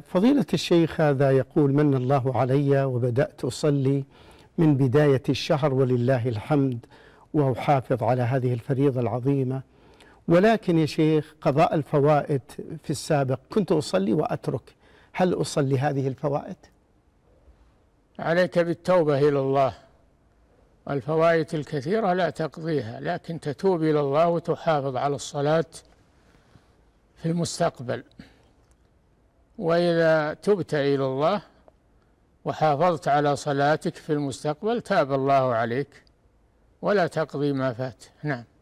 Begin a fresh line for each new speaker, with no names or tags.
فضيلة الشيخ هذا يقول من الله علي وبدأت أصلي من بداية الشهر ولله الحمد وأحافظ على هذه الفريضة العظيمة ولكن يا شيخ قضاء الفوائد في السابق كنت أصلي وأترك هل أصلي هذه
الفوائد؟ عليك بالتوبة إلى الله الفوائد الكثيرة لا تقضيها لكن تتوب إلى الله وتحافظ على الصلاة في المستقبل وإذا تبت إلى الله وحافظت على صلاتك في المستقبل تاب الله عليك ولا تقضي ما فات نعم